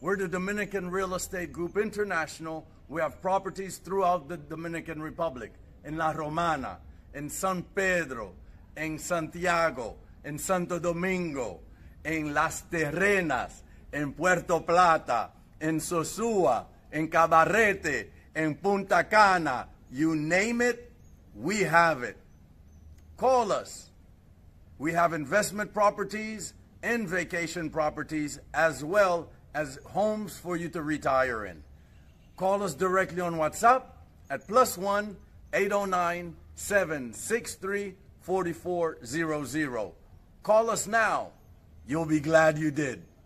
We're the Dominican Real Estate Group International. We have properties throughout the Dominican Republic, in La Romana, in San Pedro, in Santiago, in Santo Domingo, in Las Terrenas, in Puerto Plata, in Sosua, in Cabarete, in Punta Cana. You name it, we have it. Call us. We have investment properties and vacation properties as well as homes for you to retire in. Call us directly on WhatsApp at plus one 809 763 4400. Call us now. You'll be glad you did.